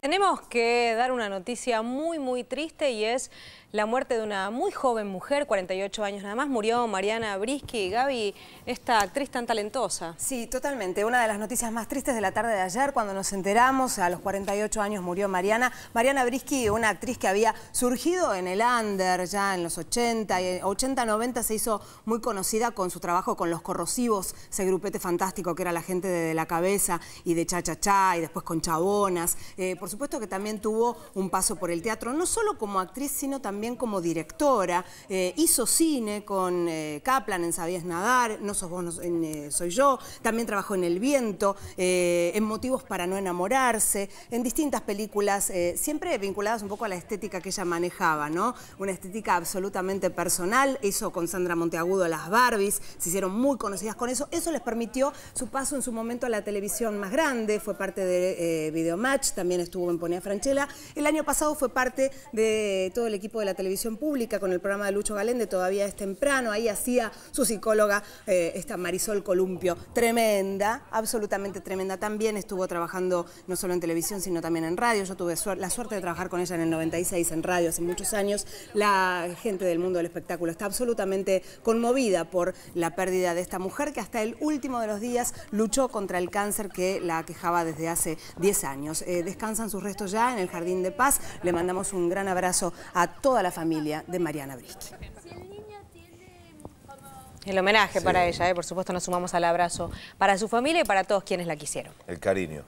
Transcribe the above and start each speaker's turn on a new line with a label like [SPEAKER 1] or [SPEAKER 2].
[SPEAKER 1] Tenemos que dar una noticia muy, muy triste y es la muerte de una muy joven mujer, 48 años nada más. Murió Mariana Brisky. Gaby, esta actriz tan talentosa.
[SPEAKER 2] Sí, totalmente. Una de las noticias más tristes de la tarde de ayer, cuando nos enteramos, a los 48 años murió Mariana. Mariana Brisky, una actriz que había surgido en el under ya en los 80, 80-90 se hizo muy conocida con su trabajo con Los Corrosivos, ese grupete fantástico que era la gente de, La Cabeza y de Cha Cha Cha y después con Chabonas. Eh, por supuesto que también tuvo un paso por el teatro, no solo como actriz, sino también como directora. Eh, hizo cine con eh, Kaplan en Sabías Nadar, No sos vos, eh, soy yo. También trabajó en El Viento, en Motivos para no enamorarse, en distintas películas, siempre vinculadas un poco a la estética que ella manejaba, ¿no? Una estética absolutamente personal. Hizo con Sandra Monteagudo las Barbies, se hicieron muy conocidas con eso. Eso les permitió su paso en su momento a la televisión más grande, fue parte de Videomatch, también estuvo en Ponía El año pasado fue parte de todo el equipo de la televisión pública con el programa de Lucho Galende, todavía es temprano, ahí hacía su psicóloga, eh, esta Marisol Columpio, tremenda, absolutamente tremenda. También estuvo trabajando no solo en televisión, sino también en radio. Yo tuve la suerte de trabajar con ella en el 96 en radio hace muchos años. La gente del mundo del espectáculo está absolutamente conmovida por la pérdida de esta mujer que hasta el último de los días luchó contra el cáncer que la quejaba desde hace 10 años. Eh, descansan sus restos ya en el Jardín de Paz. Le mandamos un gran abrazo a toda la familia de Mariana Briski.
[SPEAKER 1] El homenaje para ella, ¿eh? por supuesto nos sumamos al abrazo para su familia y para todos quienes la quisieron.
[SPEAKER 2] El cariño.